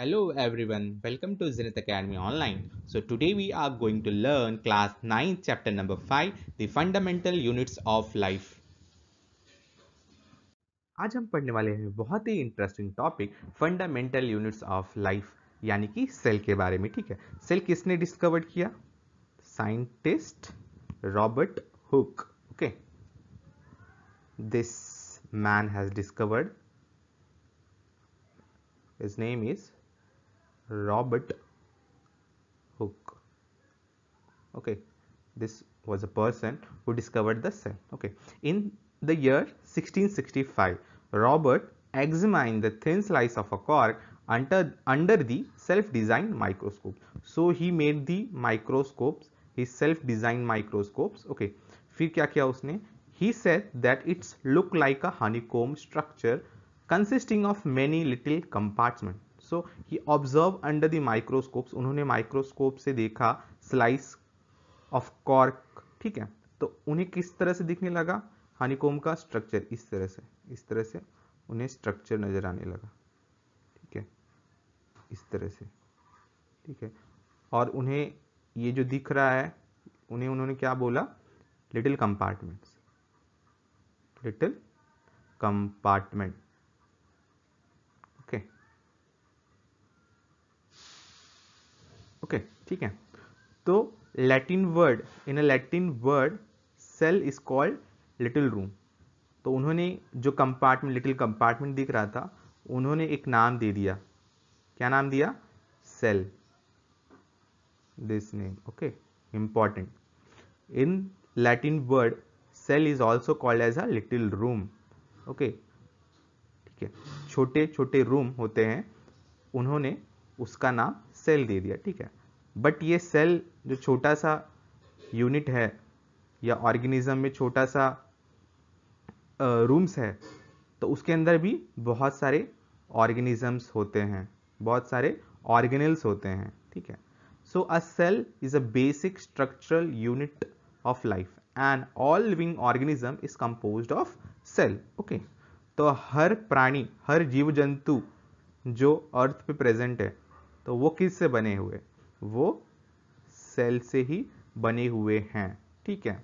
Hello everyone, welcome to Zenith Academy Online. So today we are going to learn class 9 chapter number 5 the fundamental units of life. आज हम पढ़ने वाले हैं बहुत ही interesting topic fundamental units of life यानी कि cell के बारे में ठीक है सेल किसने डिस्कवर किया scientist Robert Hooke okay this man has discovered his name is Robert Hooke. Okay, this was a person who discovered the cell. Okay, in the year 1665, Robert examined the thin slice of a cork under, under the self-designed microscope. So he made the microscopes, his self-designed microscopes. Okay, फिर क्या किया उसने? He said that it's look like a honeycomb structure consisting of many little compartments. So he observe under the microscopes उन्होंने microscope से देखा slice of cork ठीक है तो उन्हें किस तरह से दिखने लगा हानिकोम का स्ट्रक्चर इस तरह से इस तरह से उन्हें स्ट्रक्चर नज़र आने लगा ठीक है इस तरह से ठीक है और उन्हें ये जो दिख रहा है उन्हें उन्होंने क्या बोला लिटिल कंपार्टमेंट्स लिटिल कंपार्टमेंट ठीक है तो Latin word in a Latin word cell is called little room तो उन्होंने जो कंपार्टमेंट लिटिल कंपार्टमेंट दिख रहा था उन्होंने एक नाम दे दिया क्या नाम दिया cell this name okay important in Latin word cell is also called as a little room okay ठीक है छोटे छोटे रूम होते हैं उन्होंने उसका नाम सेल दे दिया ठीक है बट ये सेल जो छोटा सा यूनिट है या ऑर्गेनिज्म में छोटा सा रूम्स है तो उसके अंदर भी बहुत सारे ऑर्गेनिजम्स होते हैं बहुत सारे ऑर्गेनल्स होते हैं ठीक है so a cell is a basic structural unit of life and all living organism is compose of cell okay तो हर प्राणी हर जीव जंतु जो अर्थ पे प्रेजेंट है तो वो किस से बने हुए वो सेल से ही बने हुए हैं ठीक है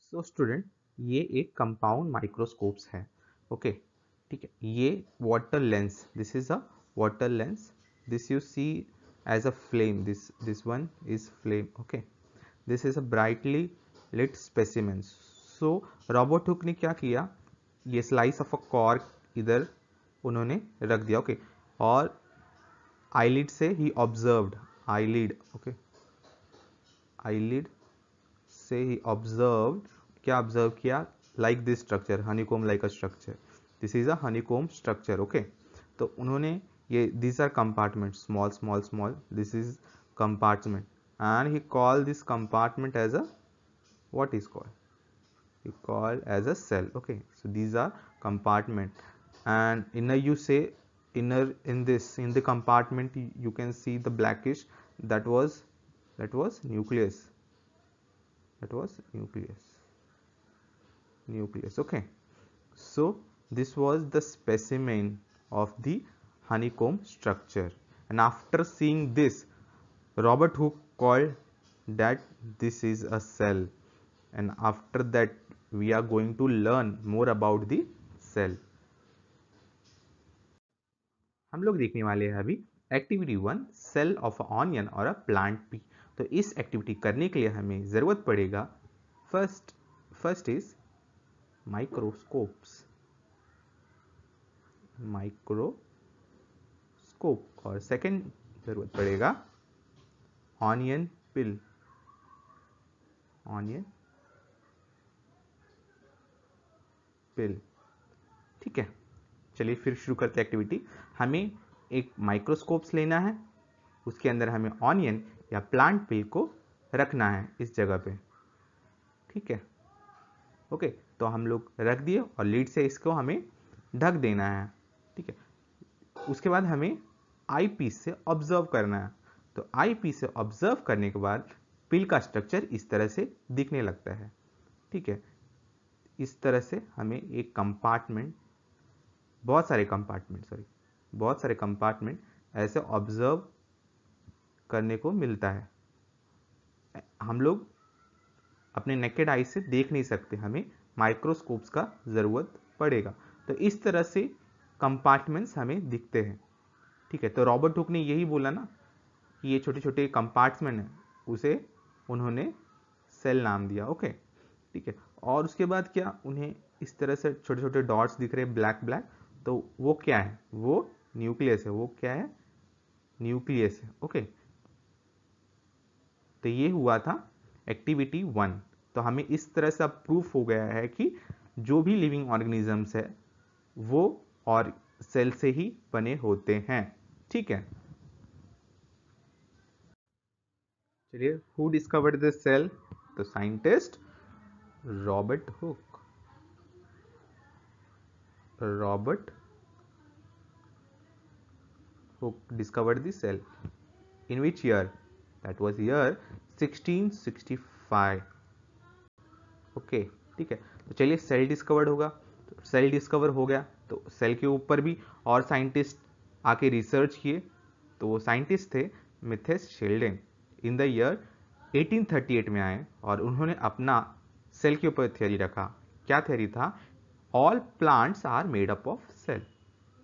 सो so स्टूडेंट ये एक कंपाउंड माइक्रोस्कोप्स है ओके ठीक है ये water lens this is a water lens this you see as a flame this this one is flame okay this is a brightly lit specimens so Robert Hooke ने क्या किया ये slice of a cork इधर उन्होंने रख दिया okay okay? और eyelid से ही ऑब्जर्व्ड आईलिड ओके आईलिड से ही ऑब्जर्व क्या ऑब्जर्व किया like this structure honeycomb like a structure this is a honeycomb structure okay तो उन्होंने ये this are compartment small small small this is compartment and he call this compartment as a what is called he called as a cell okay so these are compartment and inner you say inner in this in the compartment you can see the blackish that was that was nucleus that was nucleus nucleus okay so this was the specimen of the honeycomb structure and after seeing this robert hooke called that this is a cell and after that we are going to learn more about the cell हम लोग देखने वाले हैं अभी activity one cell of onion और a plant P तो इस activity करने के लिए हमें ज़रूरत पड़ेगा first first is microscopes microscope और सेकंड ज़रूरत पड़ेगा ऑनियन पिल ऑनियन पिल ठीक है चलिए फिर शुरू करते हैं एक्टिविटी हमें एक माइक्रोस्कोप्स लेना है उसके अंदर हमें ऑनियन या प्लांट पिल को रखना है इस जगह पे ठीक है ओके तो हम लोग रख दिए और लीड से इसको हमें ढक देना है ठीक है उसके बाद हमें आई पी से ऑब्जर्व करना है तो आई पी से ऑब्जर्व करने के बाद पिल का स्ट्रक्चर इस तरह से दिखने लगता है ठीक है इस तरह से हमें एक कंपार्टमेंट बहुत सारे कंपार्टमेंट सॉरी बहुत सारे कंपार्टमेंट ऐसे ऑब्जर्व करने को मिलता है हम लोग अपने नेकेड आई से देख नहीं सकते हमें माइक्रोस्कोप्स का ज़रूरत पड़ेगा तो इस तरह से कंपार्टमेंट्स हमें दिखते हैं ठीक है तो रॉबर्ट हुक ने यही बोला ना कि ये छोटे छोटे कंपार्टमेंट हैं उसे उन्होंने सेल नाम दिया ओके ठीक है और उसके बाद क्या उन्हें इस तरह से छोटे छोटे डॉट्स दिख रहे ब्लैक ब्लैक तो वो क्या है वो न्यूक्लियस है वो क्या है न्यूक्लियस है ओके तो ये हुआ था एक्टिविटी वन तो हमें इस तरह से अब प्रूफ हो गया है कि जो भी लिविंग ऑर्गेनिजम्स है वो और सेल से ही बने होते हैं ठीक है चलिए हु डिस्कवर्ड द सेल तो scientist Robert Hooke Robert who discovered the cell in which year? That was year 1665. Okay ठीक है तो चलिए सेल डिस्कवर्ड होगा सेल तो डिस्कवर हो गया तो सेल के ऊपर भी और साइंटिस्ट आके रिसर्च किए तो वो साइंटिस्ट थे Matthias Schleiden in the year 1838 में आए और उन्होंने अपना सेल के ऊपर थियरी रखा क्या थियरी था all plants are made up of cell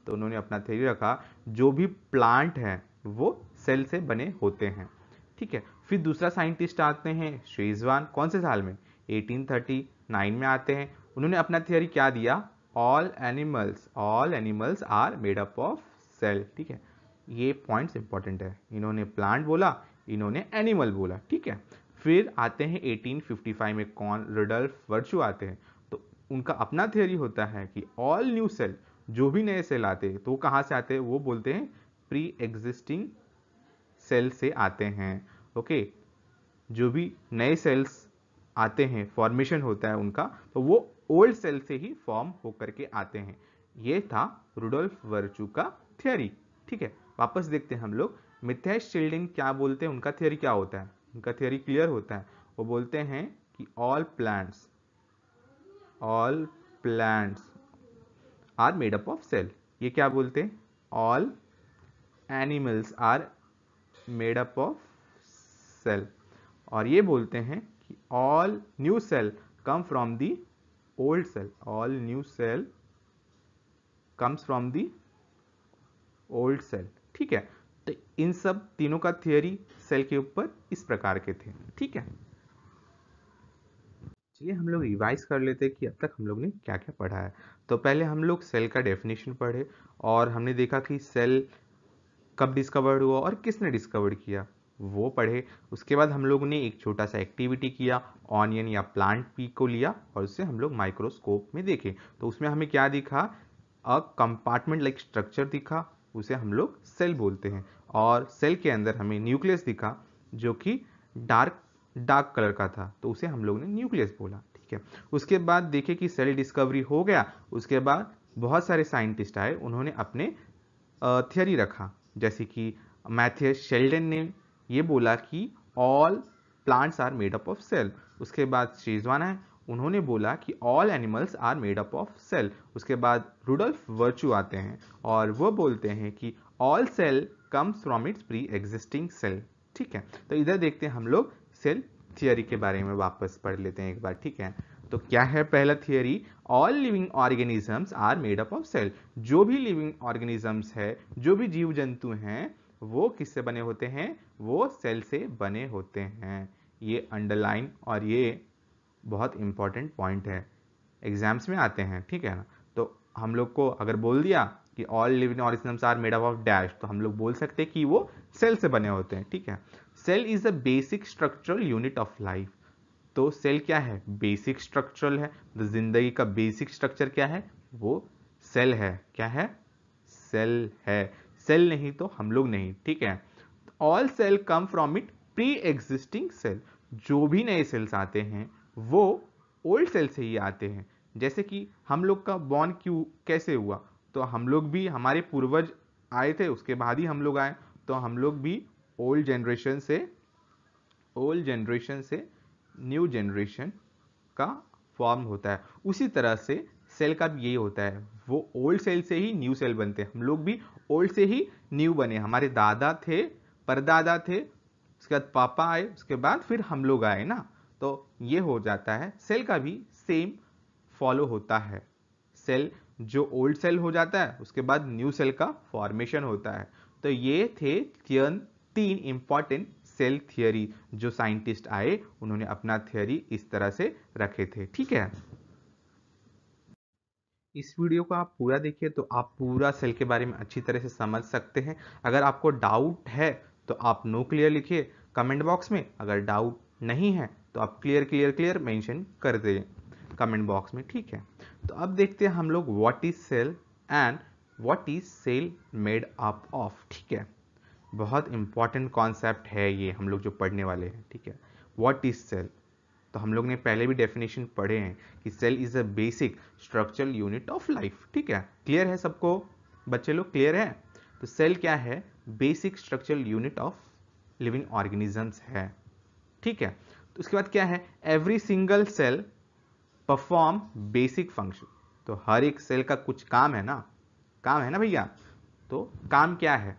तो उन्होंने अपना थ्योरी रखा जो भी प्लांट हैं वो सेल से बने होते हैं ठीक है फिर दूसरा साइंटिस्ट आते हैं शेजवान कौन से साल में 1839 में आते हैं उन्होंने अपना थियोरी क्या दिया all animals all animals are made up of cell ठीक है ये पॉइंट्स इंपॉर्टेंट है इन्होंने प्लांट बोला इन्होंने एनिमल बोला ठीक है फिर आते हैं 1855 में कौन रडल्फ वर्चू आते हैं उनका अपना थियोरी होता है कि ऑल न्यू सेल जो भी नए सेल आते हैं तो कहाँ से आते हैं वो बोलते हैं प्री एग्जिस्टिंग सेल से आते हैं ओके जो भी नए सेल्स आते हैं फॉर्मेशन होता है उनका तो वो ओल्ड सेल से ही फॉर्म होकर के आते हैं ये था रुडोल्फ वर्चू का थियोरी ठीक है वापस देखते हैं हम लोग मिथ्याश शिल्डिंग क्या बोलते हैं उनका थियोरी क्या होता है उनका थियोरी क्लियर होता है वो बोलते हैं कि all plants all plants are made up of cell ये क्या बोलते हैं all animals are made up of cell और ये बोलते हैं कि all new cell come from the old cell all new cell comes from the old cell ठीक है तो इन सब तीनों का थियोरी सेल के ऊपर इस प्रकार के थे ठीक है चलिए हम लोग रिवाइज कर लेते हैं कि अब तक हम लोग ने क्या क्या पढ़ा है तो पहले हम लोग सेल का डेफिनेशन पढ़े और हमने देखा कि सेल कब डिस्कवर्ड हुआ और किसने डिस्कवर्ड किया वो पढ़े उसके बाद हम लोग ने एक छोटा सा एक्टिविटी किया ऑनियन या प्लांट पी को लिया और उससे हम लोग माइक्रोस्कोप में देखे तो उसमें हमें क्या दिखा अ कंपार्टमेंट लाइक स्ट्रक्चर दिखा उसे हम लोग सेल बोलते हैं और सेल के अंदर हमें न्यूक्लियस दिखा जो कि डार्क डार्क कलर का था तो उसे हम लोग ने न्यूक्लियस बोला ठीक है उसके बाद देखे कि सेल डिस्कवरी हो गया उसके बाद बहुत सारे साइंटिस्ट आए उन्होंने अपने थियोरी रखा जैसे कि मैथियस शेल्डन ने ये बोला कि all plants are made up of cell उसके बाद शेजवान है उन्होंने बोला कि all animals are made up of cell उसके बाद रूडल्फ वर्चू आते हैं और वो बोलते हैं कि all cell comes from its pre existing cell ठीक है तो इधर देखते हैं हम लोग सेल थियोरी के बारे में वापस पढ़ लेते हैं एक बार ठीक है तो क्या है पहला theory all living organisms are made up of cell जो भी लिविंग ऑर्गेनिजम्स है जो भी जीव जंतु हैं वो किससे बने होते हैं वो सेल से बने होते हैं ये अंडरलाइन और ये बहुत इंपॉर्टेंट पॉइंट है एग्जाम्स में आते हैं ठीक है ना तो हम लोग को अगर बोल दिया कि all living organisms are made up of dash तो हम लोग बोल सकते हैं कि वो सेल से बने होते हैं ठीक है cell is a basic structural unit of life तो सेल क्या है बेसिक स्ट्रक्चरल है जिंदगी का बेसिक स्ट्रक्चर क्या है वो सेल है क्या है सेल है सेल नहीं तो हम लोग नहीं ठीक है all cell come from it pre existing cell जो भी नए सेल्स आते हैं वो ओल्ड सेल से ही आते हैं जैसे कि हम लोग का बॉर्न क्यों कैसे हुआ तो हम लोग भी हमारे पूर्वज आए थे उसके बाद ही हम लोग आए तो हम लोग भी ओल्ड जनरेशन से ओल्ड जनरेशन से न्यू जनरेशन का फॉर्म होता है उसी तरह से सेल का भी यही होता है वो ओल्ड सेल से ही न्यू सेल बनते हैं हम लोग भी ओल्ड से ही न्यू बने हमारे दादा थे परदादा थे उसके बाद पापा आए उसके बाद फिर हम लोग आए ना तो ये हो जाता है सेल का भी सेम फॉलो होता है सेल जो ओल्ड सेल हो जाता है उसके बाद न्यू सेल का फॉर्मेशन होता है तो ये थे थियन तीन इंपॉर्टेंट सेल थियोरी जो साइंटिस्ट आए उन्होंने अपना थियोरी इस तरह से रखे थे ठीक है इस वीडियो को आप पूरा देखिए तो आप पूरा सेल के बारे में अच्छी तरह से समझ सकते हैं अगर आपको डाउट है तो आप नो क्लियर लिखिए कमेंट बॉक्स में अगर डाउट नहीं है तो आप क्लियर क्लियर क्लियर मेंशन कर दें कमेंट बॉक्स में ठीक है तो अब देखते हैं हम लोग what is cell and what is cell made up of ठीक है बहुत इंपॉर्टेंट कॉन्सेप्ट है ये हम लोग जो पढ़ने वाले हैं ठीक है वॉट इज सेल तो हम लोग ने पहले भी डेफिनेशन पढ़े हैं कि cell is a basic structural unit of life ठीक है क्लियर है सबको बच्चे लोग क्लियर है तो सेल क्या है basic structural unit of living organisms है ठीक है तो उसके बाद क्या है every single cell perform basic function तो हर एक सेल का कुछ काम है ना काम है ना भैया तो काम क्या है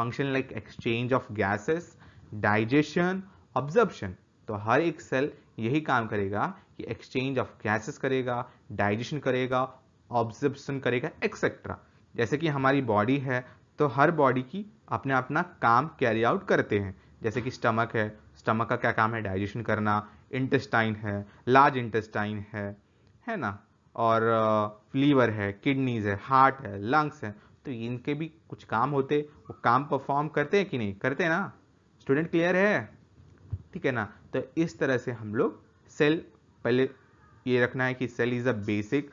function like exchange of gases digestion absorption तो हर एक सेल यही काम करेगा कि एक्सचेंज ऑफ गैसेस करेगा डाइजेशन करेगा ऑब्जर्प्शन करेगा एक्सेट्रा जैसे कि हमारी बॉडी है तो हर बॉडी की अपना अपना काम कैरी आउट करते हैं जैसे कि स्टमक है स्टमक का क्या काम है डाइजेशन करना इंटेस्टाइन है लार्ज इंटेस्टाइन है है ना और लीवर uh, है किडनीज है हार्ट है लंग्स है तो इनके भी कुछ काम होते वो काम परफॉर्म करते हैं कि नहीं करते ना स्टूडेंट क्लियर है ठीक है ना तो इस तरह से हम लोग सेल पहले ये रखना है कि cell is a basic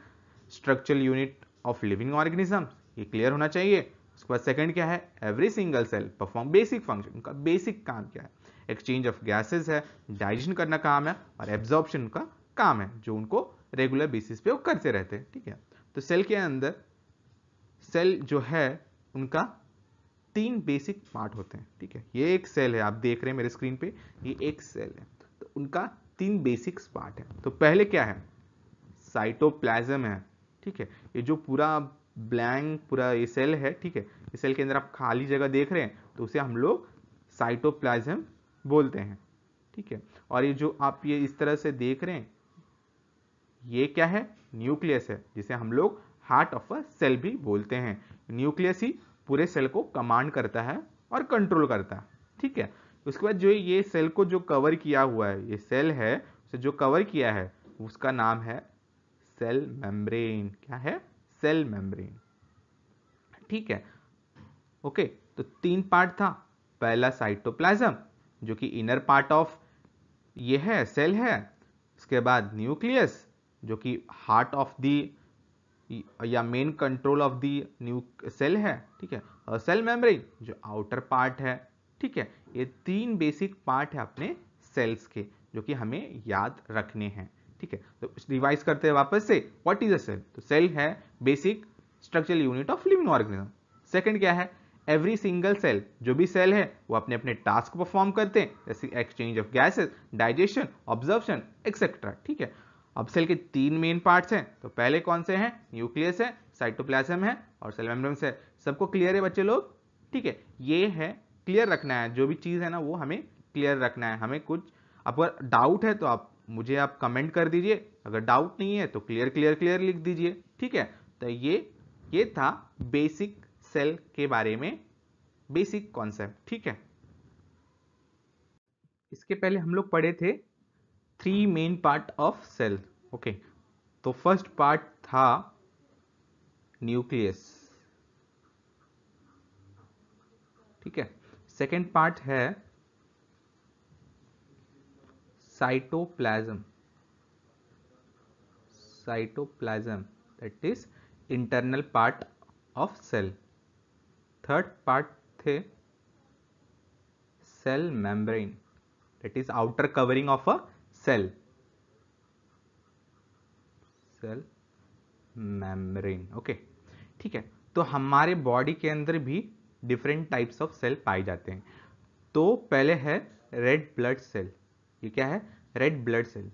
structural unit of living organism ये क्लियर होना चाहिए उसके बाद सेकंड क्या है every single cell perform basic function उनका बेसिक काम क्या है एक्सचेंज ऑफ गैसेस है डाइजेशन करना काम है और एब्जॉर्प्शन का काम है जो उनको रेगुलर बेसिस पे वो करते रहते हैं ठीक है तो सेल के अंदर सेल जो है उनका तीन बेसिक पार्ट होते हैं ठीक है ये एक सेल है आप देख रहे हैं मेरे स्क्रीन पे ये एक सेल है तो उनका तीन बेसिक पार्ट है तो पहले क्या है साइटोप्लाज्म है ठीक है ये जो पूरा ब्लैंक पूरा ये सेल है ठीक है ये सेल के अंदर आप खाली जगह देख रहे हैं तो उसे हम लोग साइटोप्लाज्म बोलते हैं ठीक है और ये जो आप ये इस तरह से देख रहे हैं ये क्या है न्यूक्लियस है जिसे हम लोग हार्ट ऑफ अ सेल भी बोलते हैं न्यूक्लियस ही पूरे सेल को कमांड करता है और कंट्रोल करता है ठीक है उसके बाद जो ये सेल को जो कवर किया हुआ है ये सेल है उसे जो कवर किया है उसका नाम है सेल मेम्ब्रेन क्या है सेल मेम्ब्रेन ठीक है ओके तो तीन पार्ट था पहला साइटोप्लाज्म जो कि इनर पार्ट ऑफ ये है सेल है उसके बाद न्यूक्लियस जो कि हार्ट ऑफ दी या main control of the new cell है ठीक है सेल मेम्ब्रेन जो आउटर पार्ट है ठीक है ये तीन बेसिक पार्ट है अपने सेल्स के जो कि हमें याद रखने हैं ठीक है तो रिवाइज करते हैं वापस से व्हाट इज अ सेल तो सेल है basic structural unit of living organism second क्या है एवरी सिंगल सेल जो भी सेल है वो अपने अपने टास्क परफॉर्म करते हैं जैसे exchange of gases digestion observation etcetera ठीक है अब सेल के तीन मेन पार्ट्स हैं तो पहले कौन से हैं न्यूक्लियस है साइटोप्लाज्म है और सेल मेम्ब्रेन है सबको क्लियर है बच्चे लोग ठीक है ये है क्लियर रखना है जो भी चीज़ है ना वो हमें क्लियर रखना है हमें कुछ अगर डाउट है तो आप मुझे आप कमेंट कर दीजिए अगर डाउट नहीं है तो क्लियर क्लियर क्लियर लिख दीजिए ठीक है तो ये ये था बेसिक सेल के बारे में बेसिक कॉन्सेप्ट ठीक है इसके पहले हम लोग पढ़े थे three main part of cell okay तो फर्स्ट पार्ट था न्यूक्लियस ठीक है सेकेंड पार्ट है cytoplasm cytoplasm that is internal part of cell third part थे cell membrane that is outer covering of a cell cell membrane okay okay. ठीक है तो हमारे बॉडी के अंदर भी डिफरेंट टाइप्स ऑफ सेल पाए जाते हैं तो पहले है रेड ब्लड सेल ये क्या है रेड ब्लड सेल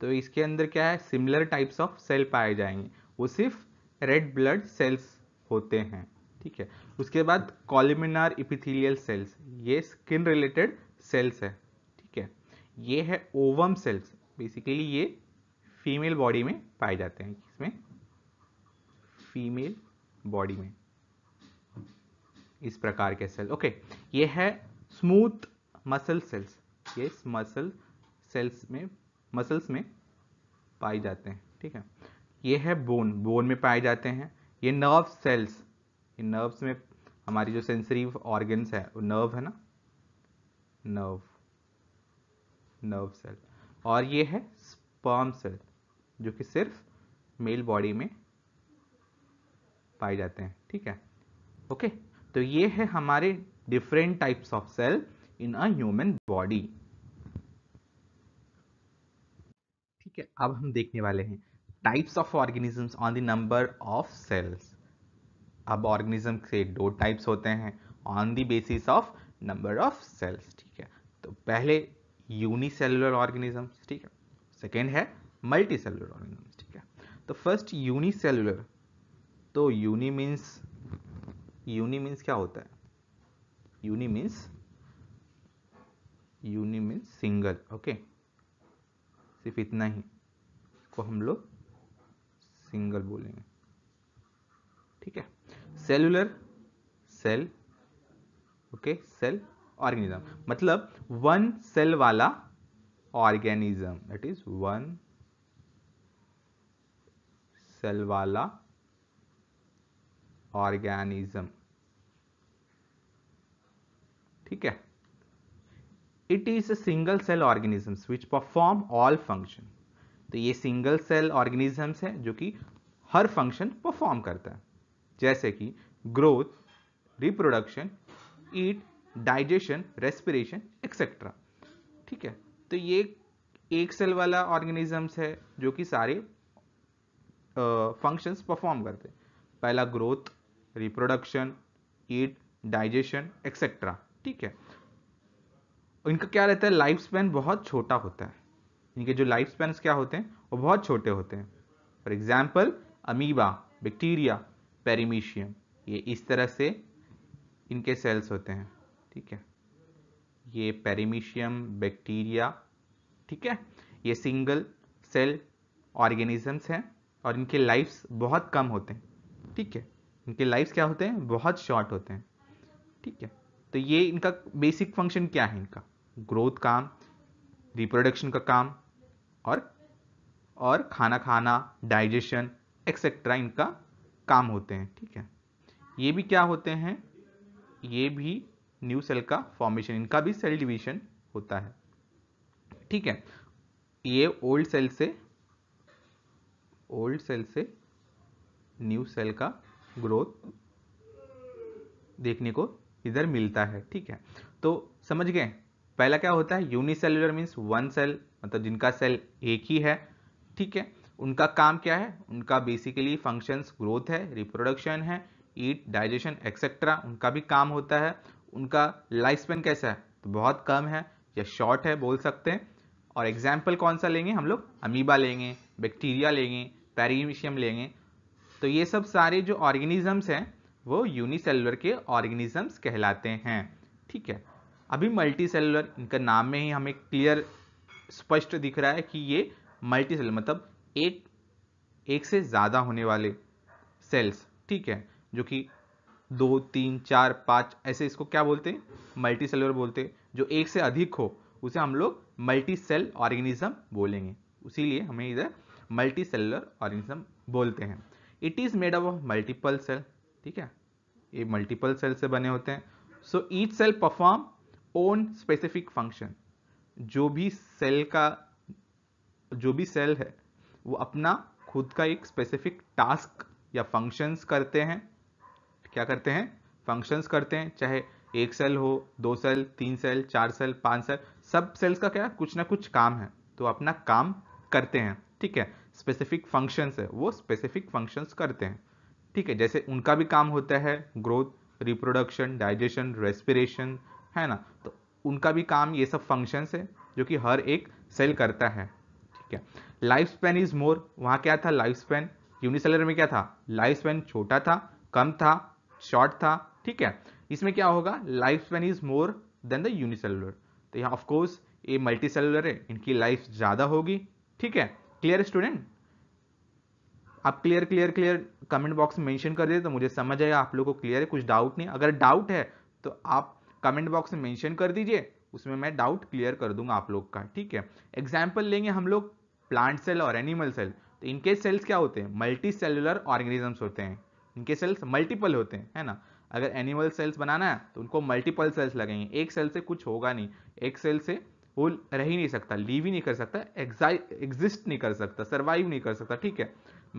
तो इसके अंदर क्या है सिमिलर टाइप्स ऑफ सेल पाए जाएंगे वो सिर्फ रेड ब्लड सेल्स होते हैं ठीक है उसके बाद कॉलिमिनार इपिथीलियल सेल्स ये स्किन रिलेटेड सेल्स है ये है ओवम सेल्स बेसिकली ये फीमेल बॉडी में पाए जाते हैं इसमें फीमेल बॉडी में इस प्रकार के सेल ओके ये है स्मूथ मसल सेल्स ये मसल सेल्स में मसल्स में पाए जाते हैं ठीक है ये है बोन बोन में पाए जाते हैं ये नर्व सेल्स ये नर्व्स में हमारी जो सेंसरी ऑर्गन्स है वो नर्व है ना नर्व नर्व सेल और ये है स्पर्म सेल जो कि सिर्फ मेल बॉडी में पाए जाते हैं ठीक है ओके तो ये है हमारे different types of cell in a human body ठीक है अब हम देखने वाले हैं types of organisms on the number of cells अब ऑर्गेनिज्म से दो टाइप्स होते हैं on the basis of number of cells ठीक है तो पहले यूनिसेलुलर ऑर्गेनिजम्स ठीक है सेकेंड है मल्टी सेलुलर ऑर्गेनिजम्स ठीक है तो फर्स्ट यूनिसेलुलर तो यूनि मीन्स यूनि मीन्स क्या होता है uni means uni means single okay सिर्फ इतना ही को हम लोग सिंगल बोलेंगे ठीक है cellular cell okay cell organism मतलब वन सेल वाला organism that is one cell वाला ऑर्गेनिज्म ठीक है it is a single cell organisms which perform all function तो ये सिंगल सेल ऑर्गेनिजम्स है जो कि हर फंक्शन परफॉर्म करता है जैसे कि growth reproduction eat digestion respiration etcetera ठीक है तो ये एक सेल वाला ऑर्गेनिजम्स है जो कि सारे फंक्शंस परफॉर्म करते हैं पहला growth reproduction eat digestion etcetera ठीक है इनका क्या रहता है लाइफ स्पैन बहुत छोटा होता है इनके जो लाइफ स्पैन क्या होते हैं वो बहुत छोटे होते हैं for example amoeba bacteria paramecium ये इस तरह से इनके सेल्स होते हैं ठीक है ये पेरीमिशियम बैक्टीरिया ठीक है ये सिंगल सेल ऑर्गेनिजम्स हैं और इनके लाइफ्स बहुत कम होते हैं ठीक है इनके लाइफ्स क्या होते हैं बहुत शॉर्ट होते हैं ठीक है तो ये इनका बेसिक फंक्शन क्या है इनका ग्रोथ काम रिप्रोडक्शन का काम और और खाना खाना डाइजेशन एक्सेट्रा इनका काम होते हैं ठीक है ये भी क्या होते हैं ये भी न्यू सेल का फॉर्मेशन इनका भी सेल डिवीजन होता है ठीक है ये ओल्ड सेल से ओल्ड सेल से न्यू सेल का ग्रोथ देखने को इधर मिलता है ठीक है तो समझ गए पहला क्या होता है यूनिसेलुलर मीन्स वन सेल मतलब जिनका सेल एक ही है ठीक है उनका काम क्या है उनका बेसिकली फंक्शंस ग्रोथ है रिप्रोडक्शन है ईट डाइजेशन एक्सेट्रा उनका भी काम होता है उनका लाइफ स्पेन कैसा है तो बहुत कम है या शॉर्ट है बोल सकते हैं और एग्जाम्पल कौन सा लेंगे हम लोग अमीबा लेंगे बैक्टीरिया लेंगे पैरिमिशियम लेंगे तो ये सब सारे जो ऑर्गेनिजम्स हैं वो यूनिसेलुलर के ऑर्गेनिजम्स कहलाते हैं ठीक है अभी मल्टी सेलुलर इनका नाम में ही हमें क्लियर स्पष्ट दिख रहा है कि ये मल्टी सेलुलर मतलब एक एक से ज़्यादा होने वाले सेल्स ठीक है जो कि दो तीन चार पाँच ऐसे इसको क्या बोलते हैं मल्टी सेलुलर बोलते हैं जो एक से अधिक हो उसे हम लोग मल्टी सेल ऑर्गेनिज्म बोलेंगे उसीलिए हमें इधर मल्टी सेलुलर ऑर्गेनिज्म बोलते हैं it is made up of multiple cell ठीक है ये मल्टीपल सेल से बने होते हैं so each cell perform own specific function जो भी सेल का जो भी सेल है वो अपना खुद का एक स्पेसिफिक टास्क या फंक्शंस करते हैं क्या करते हैं फंक्शंस करते हैं चाहे एक सेल हो दो सेल तीन सेल चार सेल पांच सेल सब सेल्स का क्या कुछ ना कुछ काम है तो अपना काम करते हैं ठीक है स्पेसिफिक फंक्शंस है वो स्पेसिफिक फंक्शंस करते हैं ठीक है जैसे उनका भी काम होता है ग्रोथ रिप्रोडक्शन डाइजेशन रेस्पिरेशन है ना तो उनका भी काम ये सब फंक्शंस है जो कि हर एक सेल करता है ठीक है लाइफ स्पेन इज मोर वहाँ क्या था लाइफ स्पेन यूनिसेलर में क्या था लाइफ स्पेन छोटा था कम था शॉर्ट था ठीक है इसमें क्या होगा life span is more than the unicellular तो यहाँ ऑफकोर्स ये मल्टी सेलुलर है इनकी लाइफ ज़्यादा होगी ठीक है क्लियर स्टूडेंट आप clear clear clear comment box में मेंशन कर दीजिए तो मुझे समझ आएगा आप लोग को क्लियर है कुछ डाउट नहीं अगर डाउट है तो आप कमेंट बॉक्स में मेंशन कर दीजिए उसमें मैं डाउट क्लियर कर दूंगा आप लोग का ठीक है एग्जाम्पल लेंगे हम लोग प्लांट सेल और एनिमल सेल तो इनके सेल्स क्या होते हैं मल्टी सेलुलर ऑर्गेनिजम्स होते हैं इनके सेल्स मल्टीपल होते हैं है ना अगर एनिमल सेल्स बनाना है तो उनको मल्टीपल सेल्स लगेंगे एक सेल से कुछ होगा नहीं एक सेल से वो रह ही नहीं सकता लीव ही नहीं कर सकता एग्जिस्ट नहीं कर सकता सर्वाइव नहीं कर सकता ठीक है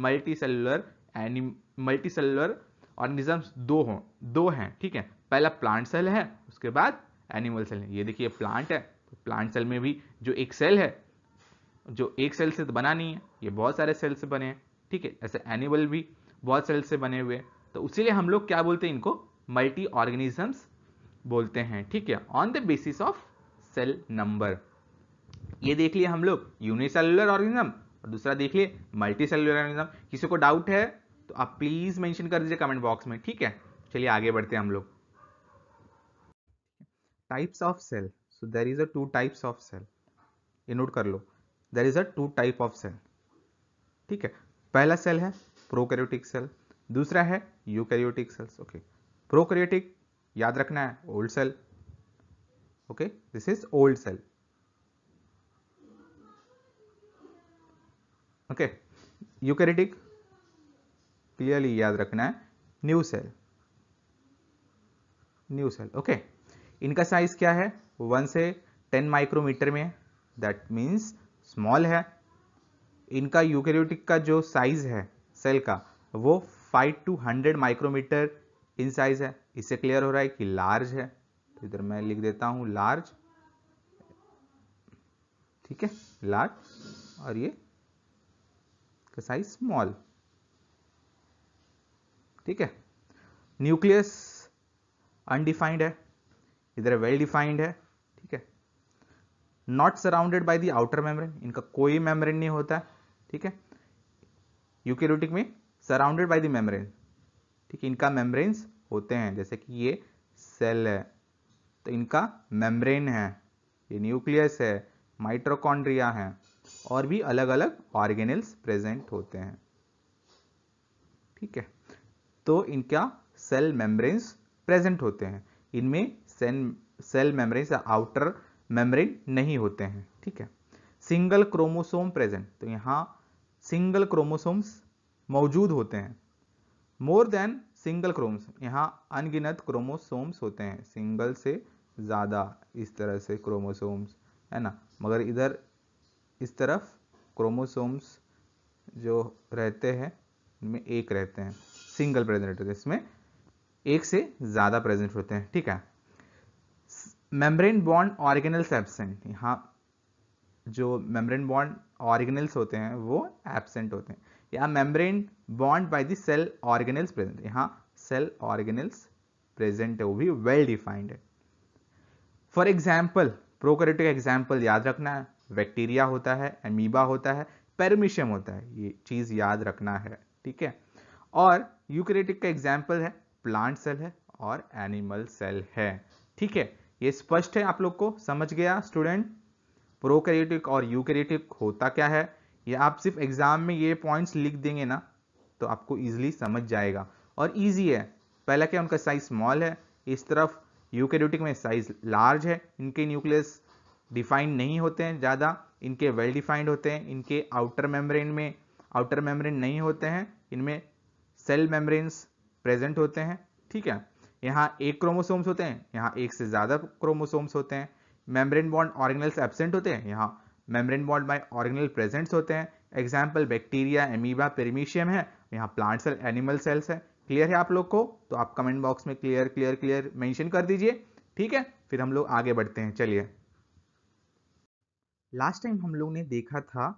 मल्टी सेलुलर एनिम मल्टी सेलुलर ऑर्गेनिजम्स दो हो दो हैं ठीक है पहला प्लांट सेल है उसके बाद एनिमल सेल है ये देखिए प्लांट है तो प्लांट सेल में भी जो एक सेल है जो एक सेल से तो बना नहीं है ये बहुत सारे सेल से बने हैं ठीक है ऐसे एनिमल भी बहुत सेल से बने हुए तो उसीलिए हम लोग क्या बोलते हैं इनको मल्टी ऑर्गेनिजम्स बोलते हैं ठीक है on the basis of cell number ये देख लिए हम लोग यूनिसेलुलर ऑर्गेनिज्म और दूसरा देख लिए मल्टी सेलुलर ऑर्गेनिज्म किसी को डाउट है तो आप प्लीज मेंशन कर दीजिए कमेंट बॉक्स में ठीक है चलिए आगे बढ़ते हैं हम लोग types of cell so there is a two types of cell ये नोट कर लो there is a two type of cell ठीक है पहला सेल है प्रोकैरियोटिक सेल दूसरा है यूकैरियोटिक सेल्स ओके प्रोकैरियोटिक याद रखना है old cell okay this is old cell okay eukaryotic clearly याद रखना है new cell new cell okay इनका साइज क्या है वन से टेन माइक्रोमीटर में दैट मींस स्मॉल है इनका यूकैरियोटिक का जो साइज है सेल का वो 5 टू 100 माइक्रोमीटर इन साइज है इससे क्लियर हो रहा है कि लार्ज है तो इधर मैं लिख देता हूँ लार्ज ठीक है लार्ज और ये का साइज स्मॉल ठीक है न्यूक्लियस अनडिफाइंड है इधर वेल डिफाइंड है ठीक है not surrounded by the outer membrane इनका कोई मेम्ब्रेन नहीं होता है ठीक है यूकेरोटिक में सराउंडेड बाय द मेम्ब्रेन ठीक है इनका मेम्ब्रेन्स होते हैं जैसे कि ये सेल है तो इनका मेम्ब्रेन है ये न्यूक्लियस है माइट्रोकॉन्ड्रिया है और भी अलग अलग ऑर्गेनल्स प्रेजेंट होते हैं ठीक है तो इनका सेल मेम्ब्रेन्स प्रेजेंट होते हैं इनमें सेल सेल मेम्ब्रेन या आउटर मेम्ब्रेन नहीं होते हैं ठीक है सिंगल क्रोमोसोम प्रेजेंट तो यहाँ सिंगल क्रोमोसोम्स मौजूद होते हैं मोर देन सिंगल क्रोम्स यहाँ अनगिनत क्रोमोसोम्स होते हैं सिंगल से ज़्यादा इस तरह से क्रोमोसोम्स है ना मगर इधर इस तरफ क्रोमोसोम्स जो रहते हैं उनमें एक रहते हैं सिंगल प्रेजेंट होते हैं इसमें एक से ज़्यादा प्रेजेंट होते हैं ठीक है मेम्ब्रेन बॉन्ड ऑर्गेनल्स एबसेंट यहाँ जो मेम्ब्रेन बॉन्ड ऑर्गेनल्स होते हैं वो एबसेंट होते हैं या membrane bond by the cell organelles present यहाँ सेल ऑर्गेनल्स प्रेजेंट है वो भी वेल डिफाइंड है फॉर एग्जाम्पल प्रोकरेटिव एग्जाम्पल याद रखना है बैक्टीरिया होता है एमीबा होता है पेरमिशियम होता है ये चीज़ याद रखना है ठीक है और यूक्रेटिक का एग्जाम्पल है प्लांट सेल है और एनिमल सेल है ठीक है ये स्पष्ट है आप लोग को समझ गया स्टूडेंट प्रोकैरियोटिक और यूकैरियोटिक होता क्या है ये आप सिर्फ एग्जाम में ये पॉइंट्स लिख देंगे ना तो आपको ईजिली समझ जाएगा और ईजी है पहला क्या उनका साइज स्मॉल है इस तरफ यूकैरियोटिक में साइज लार्ज है इनके न्यूक्लियस डिफाइंड नहीं होते हैं ज़्यादा इनके वेल डिफाइंड होते हैं इनके आउटर मेम्ब्रेन में आउटर मेम्ब्रेन नहीं होते हैं इनमें सेल मेम्ब्रेन्स प्रेजेंट होते हैं ठीक है यहाँ एक क्रोमोसोम्स होते हैं यहाँ एक से ज़्यादा क्रोमोसोम्स होते हैं मेम्ब्रेन बॉन्ड ऑर्गेनल्स एबसेंट होते हैं यहाँ membrane bond by organelle presents होते हैं एग्जाम्पल बैक्टीरिया एमीबा पेरीमीशियम है यहाँ प्लांट सेल एनिमल सेल्स है क्लियर है आप लोग को तो आप कमेंट बॉक्स में क्लियर क्लियर क्लियर मेंशन कर दीजिए ठीक है फिर हम लोग आगे बढ़ते हैं चलिए लास्ट टाइम हम लोग ने देखा था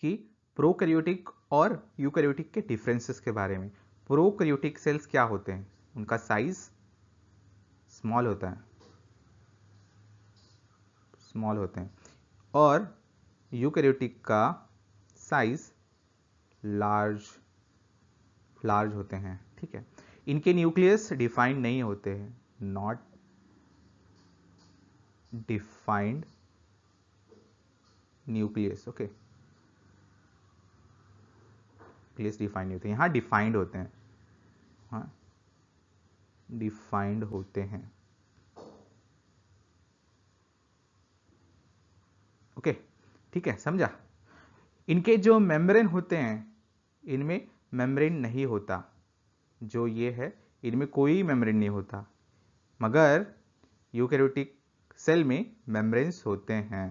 कि प्रोकैरियोटिक और यूकैरियोटिक के डिफरेंसेस के बारे में प्रोकैरियोटिक सेल्स क्या होते हैं उनका साइज स्मॉल होता है स्मॉल होते हैं और यूकैरियोटिक का साइज लार्ज लार्ज होते हैं ठीक है इनके न्यूक्लियस डिफाइंड नहीं होते हैं not defined nucleus okay nucleus defined नहीं होते यहां डिफाइंड होते हैं हाँ डिफाइंड होते हैं ठीक है समझा इनके जो मेम्ब्रेन होते हैं इनमें मेम्ब्रेन नहीं होता जो ये है इनमें कोई मेम्ब्रेन नहीं होता मगर यूकेरियोटिक सेल में मेम्ब्रेन्स होते हैं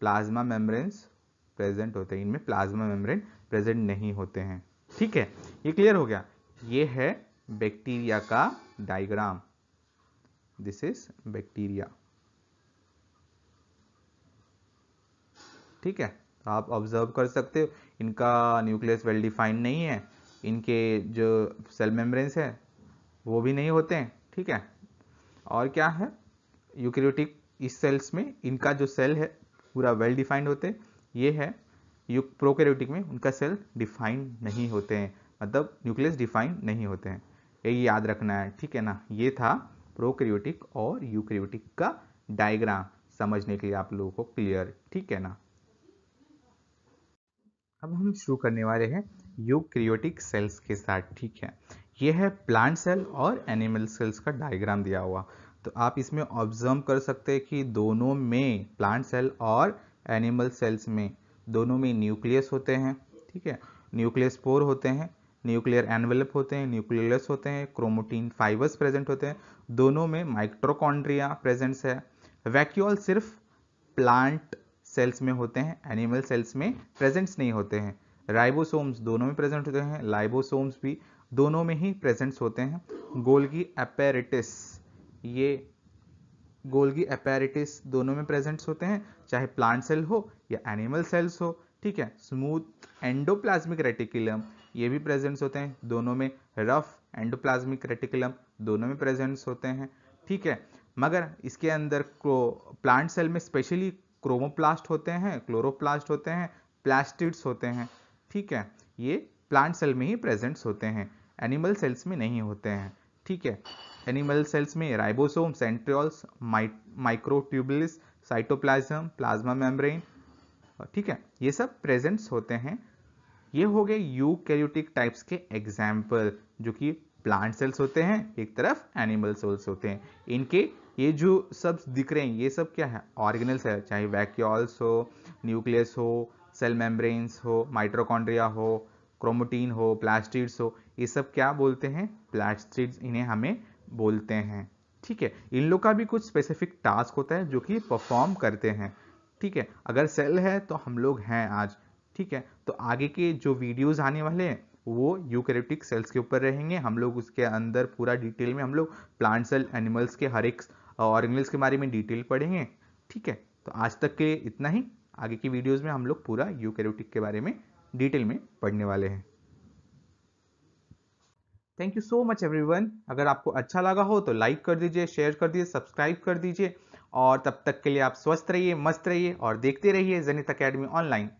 प्लाज्मा मेम्ब्रेन्स प्रेजेंट होते हैं इनमें प्लाज्मा मेम्ब्रेन प्रेजेंट नहीं होते हैं ठीक है ये क्लियर हो गया ये है बैक्टीरिया का डायग्राम दिस इज बैक्टीरिया ठीक है तो आप ऑब्जर्व कर सकते हो इनका न्यूक्लियस वेल डिफाइंड नहीं है इनके जो सेल मेम्ब्रेन्स है वो भी नहीं होते हैं ठीक है और क्या है यूक्रियोटिक इस सेल्स में इनका जो सेल है पूरा वेल डिफाइंड होते ये है यू प्रोक्रियोटिक में उनका सेल डिफाइंड नहीं होते हैं मतलब न्यूक्लियस डिफाइंड नहीं होते हैं यही याद रखना है ठीक है ना ये था प्रोक्रियोटिक और यूक्रियोटिक का डायग्राम समझने के लिए आप लोगों को क्लियर ठीक है ना अब हम शुरू करने वाले हैं यूक्रियोटिक सेल्स के साथ ठीक है ये है प्लांट सेल और एनिमल सेल्स का डायग्राम दिया हुआ तो आप इसमें ऑब्जर्व कर सकते हैं कि दोनों में प्लांट सेल और एनिमल सेल्स में दोनों में न्यूक्लियस होते हैं ठीक है न्यूक्लियस पोर होते हैं न्यूक्लियर एनवेलप होते हैं न्यूक्लियस होते हैं क्रोमोटीन फाइबर्स प्रेजेंट होते हैं दोनों में माइक्रोकॉन्ड्रिया प्रेजेंट्स है वैक्यूल सिर्फ प्लांट सेल्स में होते हैं एनिमल सेल्स में प्रेजेंट्स नहीं होते हैं राइबोसोम्स दोनों में प्रेजेंट होते हैं लाइबोसोम्स भी दोनों में ही प्रेजेंट्स होते हैं गोल्गी एपेरेटिस ये गोल्गी एपेरेटिस दोनों में प्रेजेंट्स होते हैं चाहे प्लांट सेल हो या एनिमल सेल्स हो ठीक है स्मूथ एंडोप्लाज्मिक रेटिकुलम ये भी प्रेजेंट्स होते हैं दोनों में रफ एंडोप्लाज्मिक रेटिकुलम दोनों में प्रेजेंट्स होते हैं ठीक है मगर इसके अंदर को प्लांट सेल में स्पेशली क्रोमोप्लास्ट होते हैं क्लोरोप्लास्ट होते हैं प्लास्टिड्स होते हैं ठीक है ये प्लांट सेल में ही प्रेजेंट्स होते हैं एनिमल सेल्स में नहीं होते हैं ठीक है एनिमल सेल्स में ribosome centrioles microtubules cytoplasm plasma membrane ठीक है ये सब प्रेजेंट्स होते हैं ये हो गए यू टाइप्स के एग्जाम्पल जो कि प्लांट सेल्स होते हैं एक तरफ एनिमल सेल्स होते हैं इनके ये जो सब दिख रहे हैं ये सब क्या है ऑर्गेनल्स है चाहे वैक्यूल्स हो न्यूक्लियस हो सेल मेम्ब्रेन्स हो माइट्रोकॉन्ड्रिया हो क्रोमोटीन हो प्लास्टिड्स हो ये सब क्या बोलते हैं प्लास्टिड्स इन्हें हमें बोलते हैं ठीक है इन लोग का भी कुछ स्पेसिफिक टास्क होता है जो कि परफॉर्म करते हैं ठीक है अगर सेल है तो हम लोग हैं आज ठीक है तो आगे के जो वीडियोज़ आने वाले हैं वो यूकैरियोटिक सेल्स के ऊपर रहेंगे हम लोग उसके अंदर पूरा डिटेल में हम लोग प्लांट्स एंड एनिमल्स के हर एक ऑर्गेनल्स के बारे में डिटेल पढ़ेंगे ठीक है तो आज तक के इतना ही आगे की वीडियोज़ में हम लोग पूरा यूकैरियोटिक के बारे में डिटेल में पढ़ने वाले हैं thank you so much everyone अगर आपको अच्छा लगा हो तो लाइक कर दीजिए शेयर कर दीजिए सब्सक्राइब कर दीजिए और तब तक के लिए आप स्वस्थ रहिए मस्त रहिए और देखते रहिए जनित अकेडमी ऑनलाइन